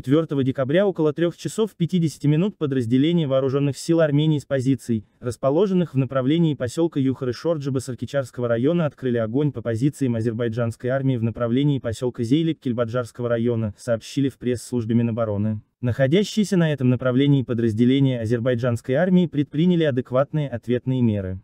4 декабря около 3 часов 50 минут подразделения вооруженных сил Армении с позиций, расположенных в направлении поселка Юхары-Шорджиба Саркичарского района открыли огонь по позициям азербайджанской армии в направлении поселка Зейлик Кельбаджарского района, сообщили в пресс-службе Минобороны. Находящиеся на этом направлении подразделения азербайджанской армии предприняли адекватные ответные меры.